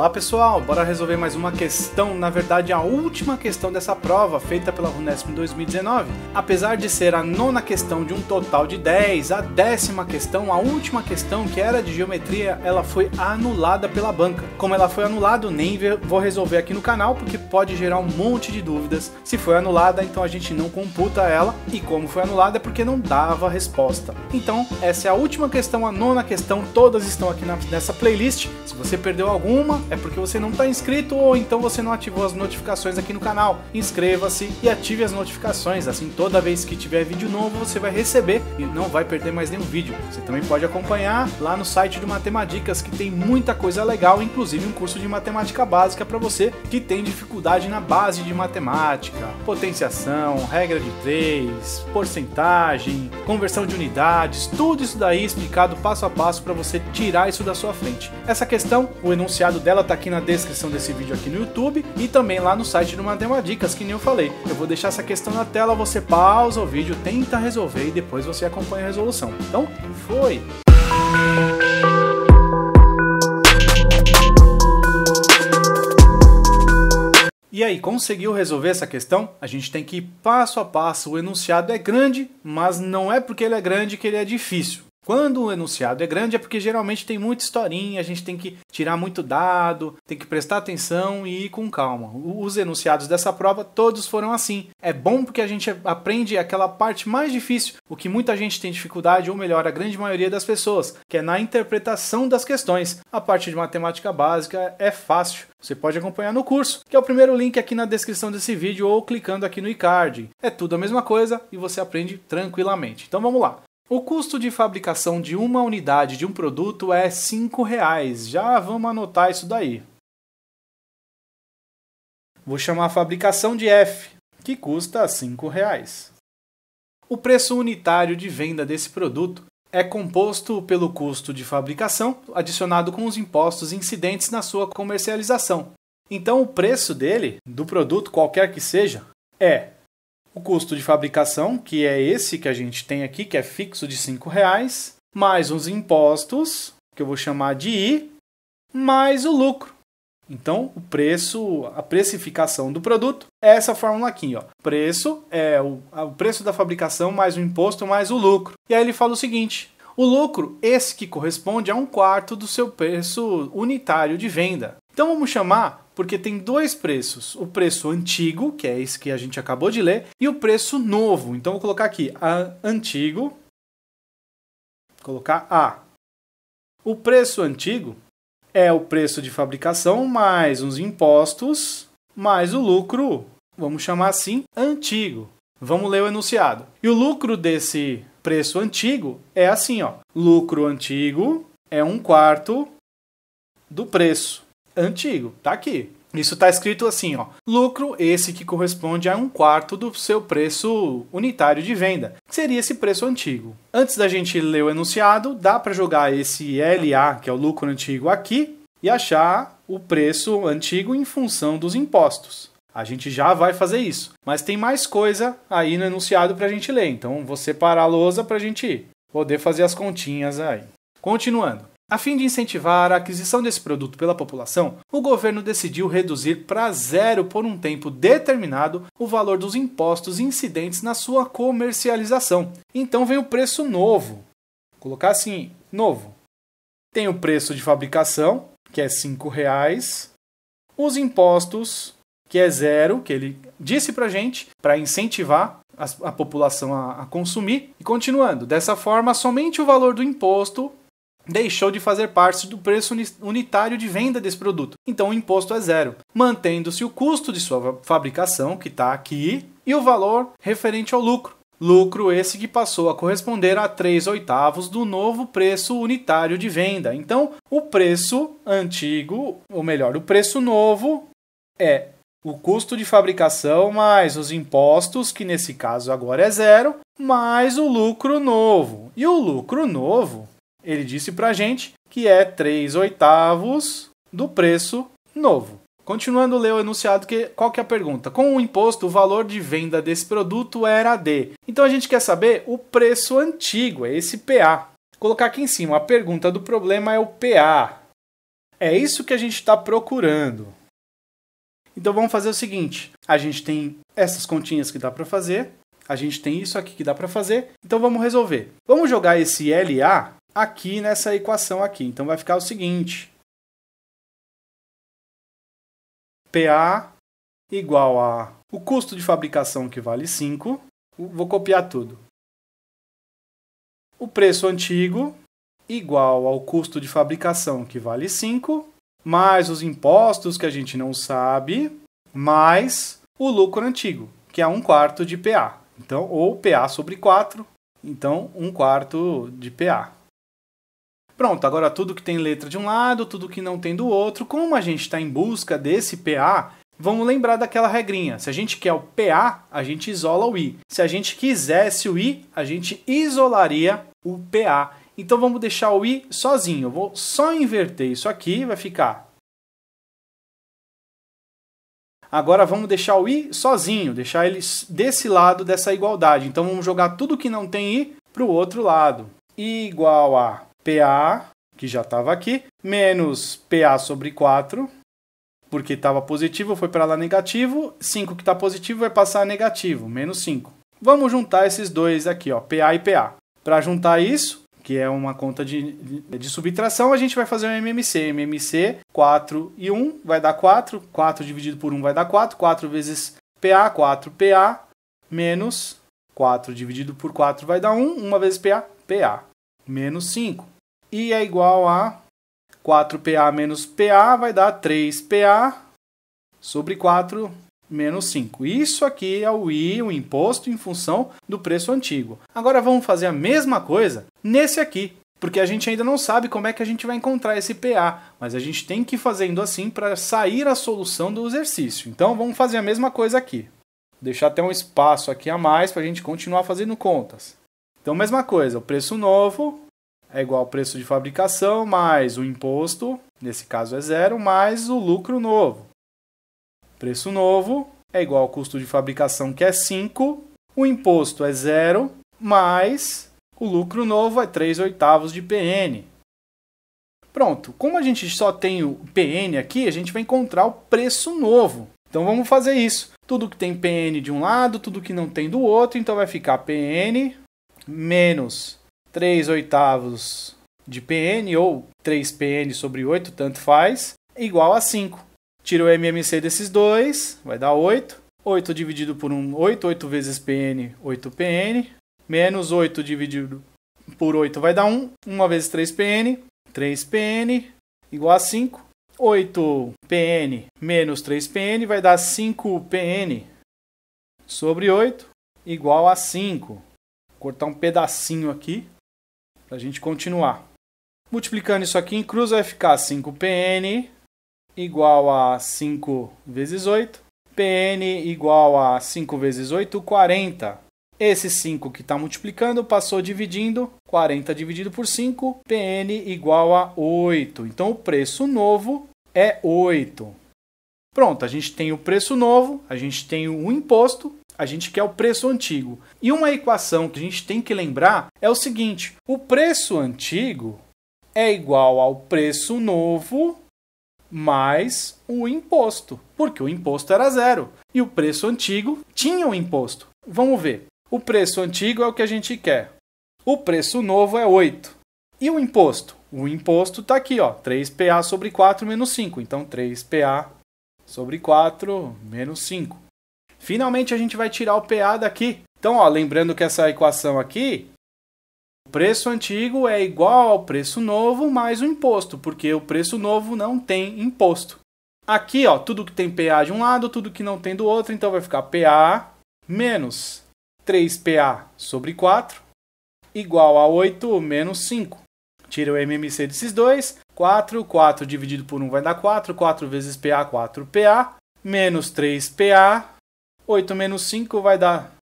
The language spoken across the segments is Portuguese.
Olá pessoal, bora resolver mais uma questão, na verdade a última questão dessa prova feita pela Runesp em 2019. Apesar de ser a nona questão de um total de 10, a décima questão, a última questão que era de geometria, ela foi anulada pela banca. Como ela foi anulada, nem vou resolver aqui no canal porque pode gerar um monte de dúvidas. Se foi anulada, então a gente não computa ela e como foi anulada é porque não dava resposta. Então essa é a última questão, a nona questão, todas estão aqui nessa playlist. Se você perdeu alguma, é porque você não está inscrito ou então você não ativou as notificações aqui no canal. Inscreva-se e ative as notificações, assim toda vez que tiver vídeo novo você vai receber e não vai perder mais nenhum vídeo. Você também pode acompanhar lá no site do Matemáticas que tem muita coisa legal, inclusive um curso de matemática básica para você que tem dificuldade na base de matemática, potenciação, regra de 3, porcentagem, conversão de unidades, tudo isso daí explicado passo a passo para você tirar isso da sua frente. Essa questão, o enunciado dela dela tá aqui na descrição desse vídeo aqui no YouTube e também lá no site do Matema Dicas, que nem eu falei. Eu vou deixar essa questão na tela, você pausa o vídeo, tenta resolver e depois você acompanha a resolução. Então, foi! E aí, conseguiu resolver essa questão? A gente tem que ir passo a passo. O enunciado é grande, mas não é porque ele é grande que ele é difícil. Quando o enunciado é grande é porque geralmente tem muita historinha, a gente tem que tirar muito dado, tem que prestar atenção e ir com calma. Os enunciados dessa prova todos foram assim. É bom porque a gente aprende aquela parte mais difícil, o que muita gente tem dificuldade, ou melhor, a grande maioria das pessoas, que é na interpretação das questões. A parte de matemática básica é fácil. Você pode acompanhar no curso, que é o primeiro link aqui na descrição desse vídeo ou clicando aqui no iCard. É tudo a mesma coisa e você aprende tranquilamente. Então vamos lá. O custo de fabricação de uma unidade de um produto é R$ 5,00. Já vamos anotar isso daí. Vou chamar a fabricação de F, que custa R$ 5,00. O preço unitário de venda desse produto é composto pelo custo de fabricação adicionado com os impostos incidentes na sua comercialização. Então, o preço dele, do produto qualquer que seja, é o custo de fabricação, que é esse que a gente tem aqui, que é fixo de R$ reais, mais os impostos, que eu vou chamar de I, mais o lucro. Então, o preço, a precificação do produto é essa fórmula aqui, ó. Preço é o, o preço da fabricação mais o imposto mais o lucro. E aí ele fala o seguinte: o lucro, esse que corresponde a um quarto do seu preço unitário de venda. Então vamos chamar porque tem dois preços: o preço antigo, que é esse que a gente acabou de ler, e o preço novo. Então vou colocar aqui a antigo, colocar a. O preço antigo é o preço de fabricação mais os impostos mais o lucro, vamos chamar assim, antigo. Vamos ler o enunciado. E o lucro desse preço antigo é assim, ó. Lucro antigo é um quarto do preço antigo, tá aqui. Isso está escrito assim, ó. Lucro esse que corresponde a um quarto do seu preço unitário de venda, que seria esse preço antigo. Antes da gente ler o enunciado, dá para jogar esse LA, que é o lucro antigo, aqui e achar o preço antigo em função dos impostos. A gente já vai fazer isso, mas tem mais coisa aí no enunciado para a gente ler, então vou separar a lousa para a gente poder fazer as continhas aí. Continuando. A fim de incentivar a aquisição desse produto pela população, o governo decidiu reduzir para zero por um tempo determinado o valor dos impostos incidentes na sua comercialização. Então vem o preço novo. Vou colocar assim, novo. Tem o preço de fabricação, que é R$ 5,00, os impostos, que é zero, que ele disse para gente, para incentivar a, a população a, a consumir. E continuando, dessa forma, somente o valor do imposto deixou de fazer parte do preço unitário de venda desse produto. Então o imposto é zero, mantendo-se o custo de sua fabricação, que está aqui, e o valor referente ao lucro. Lucro esse que passou a corresponder a 3 oitavos do novo preço unitário de venda. Então, o preço antigo, ou melhor, o preço novo é o custo de fabricação mais os impostos, que nesse caso agora é zero, mais o lucro novo. E o lucro novo ele disse para a gente que é 3 oitavos do preço novo. Continuando ler o enunciado, que, qual que é a pergunta? Com o imposto, o valor de venda desse produto era D. Então a gente quer saber o preço antigo, é esse PA. Vou colocar aqui em cima, a pergunta do problema é o PA. É isso que a gente está procurando. Então vamos fazer o seguinte: a gente tem essas continhas que dá para fazer, a gente tem isso aqui que dá para fazer, então vamos resolver. Vamos jogar esse LA aqui nessa equação aqui. Então vai ficar o seguinte: PA igual a o custo de fabricação que vale 5, vou copiar tudo. O preço antigo igual ao custo de fabricação que vale 5, mais os impostos que a gente não sabe, mais o lucro antigo, que é 1 um quarto de PA. Então, ou PA sobre 4, então 1 um quarto de PA. Pronto, agora tudo que tem letra de um lado, tudo que não tem do outro, como a gente está em busca desse PA, vamos lembrar daquela regrinha. Se a gente quer o PA, a gente isola o I. Se a gente quisesse o I, a gente isolaria o PA. Então vamos deixar o I sozinho. Eu vou só inverter isso aqui, vai ficar. Agora vamos deixar o I sozinho, deixar ele desse lado dessa igualdade. Então vamos jogar tudo que não tem I para o outro lado. Igual a PA, que já estava aqui, menos PA sobre 4, porque estava positivo, foi para lá negativo. 5 que está positivo vai passar negativo, menos 5. Vamos juntar esses dois aqui, ó, PA e PA. Para juntar isso, que é uma conta de, de subtração, a gente vai fazer um MMC. MMC 4 e 1 vai dar 4, 4 dividido por 1 vai dar 4, 4 vezes PA, 4 PA, menos 4 dividido por 4 vai dar 1, 1 vezes PA, PA menos 5. E é igual a 4PA menos PA vai dar 3PA sobre 4 menos 5. Isso aqui é o I, o imposto em função do preço antigo. Agora vamos fazer a mesma coisa nesse aqui, porque a gente ainda não sabe como é que a gente vai encontrar esse PA, mas a gente tem que ir fazendo assim para sair a solução do exercício. Então vamos fazer a mesma coisa aqui. Deixar até um espaço aqui a mais para a gente continuar fazendo contas. Então, mesma coisa, o preço novo é igual ao preço de fabricação mais o imposto, nesse caso é zero, mais o lucro novo. Preço novo é igual ao custo de fabricação, que é 5, o imposto é zero, mais o lucro novo é 3 oitavos de PN. Pronto, como a gente só tem o PN aqui, a gente vai encontrar o preço novo. Então vamos fazer isso. Tudo que tem PN de um lado, tudo que não tem do outro, então vai ficar PN menos 3 oitavos de PN, ou 3 PN sobre 8, tanto faz, igual a 5. Tira o MMC desses dois, vai dar 8. 8 dividido por 1, 8, 8 vezes PN, 8 PN. Menos 8 dividido por 8 vai dar 1. 1 vezes 3 PN, 3 PN, igual a 5. 8 PN menos 3 PN vai dar 5 PN sobre 8, igual a 5 cortar um pedacinho aqui para a gente continuar. Multiplicando isso aqui em cruz vai ficar 5pn igual a 5 vezes 8. pn igual a 5 vezes 8, 40. Esse 5 que está multiplicando passou dividindo, 40 dividido por 5, pn igual a 8. Então o preço novo é 8. Pronto, a gente tem o preço novo, a gente tem o imposto a gente quer o preço antigo. E uma equação que a gente tem que lembrar é o seguinte: o preço antigo é igual ao preço novo mais o imposto, porque o imposto era zero e o preço antigo tinha o imposto. Vamos ver. O preço antigo é o que a gente quer. O preço novo é 8. E o imposto? O imposto está aqui, ó, 3PA sobre 4 menos 5. Então, 3PA sobre 4 menos 5. Finalmente a gente vai tirar o PA daqui. Então, ó, lembrando que essa equação aqui, o preço antigo é igual ao preço novo mais o imposto, porque o preço novo não tem imposto. Aqui, ó, tudo que tem PA de um lado, tudo que não tem do outro, então vai ficar PA menos 3PA sobre 4 igual a 8 menos 5. Tira o MMC desses dois, 4, 4 dividido por 1 vai dar 4, 4 vezes PA, 4PA, menos 3PA 8 menos 5 vai dar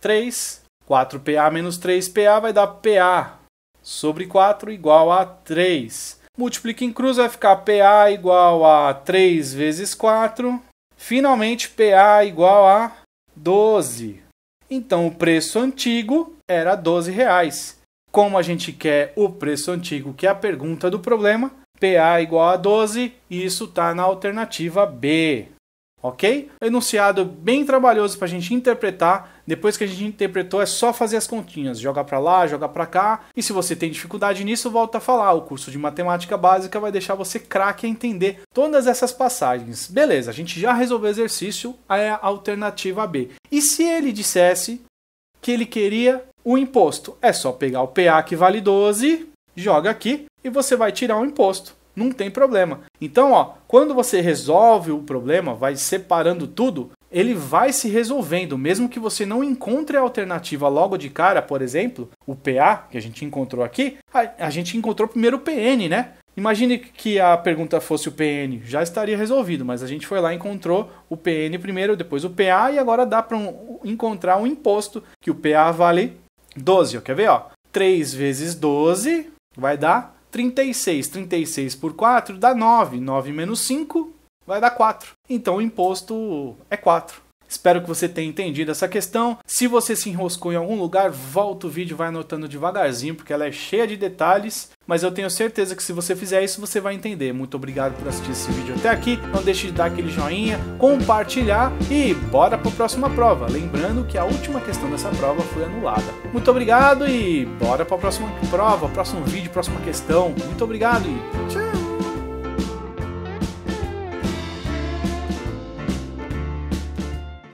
3. 4PA menos 3PA vai dar PA sobre 4 igual a 3. Multiplica em cruz, vai ficar PA igual a 3 vezes 4. Finalmente, PA igual a 12. Então, o preço antigo era 12 reais. Como a gente quer o preço antigo, que é a pergunta do problema, PA igual a 12, e isso está na alternativa B ok? Enunciado bem trabalhoso para a gente interpretar. Depois que a gente interpretou, é só fazer as continhas, jogar para lá, jogar para cá. E se você tem dificuldade nisso, volta a falar. O curso de matemática básica vai deixar você craque a entender todas essas passagens. Beleza, a gente já resolveu o exercício, é a alternativa B. E se ele dissesse que ele queria o imposto? É só pegar o PA que vale 12, joga aqui e você vai tirar o imposto não tem problema. Então, ó, quando você resolve o problema, vai separando tudo, ele vai se resolvendo, mesmo que você não encontre a alternativa logo de cara, por exemplo, o PA que a gente encontrou aqui, a, a gente encontrou primeiro o PN, né? Imagine que a pergunta fosse o PN, já estaria resolvido, mas a gente foi lá e encontrou o PN primeiro, depois o PA, e agora dá para um, encontrar um imposto, que o PA vale 12, ó, quer ver? Ó, 3 vezes 12 vai dar 36. 36 por 4 dá 9. 9 menos 5 vai dar 4. Então o imposto é 4. Espero que você tenha entendido essa questão. Se você se enroscou em algum lugar, volta o vídeo, vai anotando devagarzinho, porque ela é cheia de detalhes. Mas eu tenho certeza que se você fizer isso, você vai entender. Muito obrigado por assistir esse vídeo até aqui. Não deixe de dar aquele joinha, compartilhar e bora para a próxima prova. Lembrando que a última questão dessa prova foi anulada. Muito obrigado e bora para a próxima prova, próximo vídeo, próxima questão. Muito obrigado e tchau!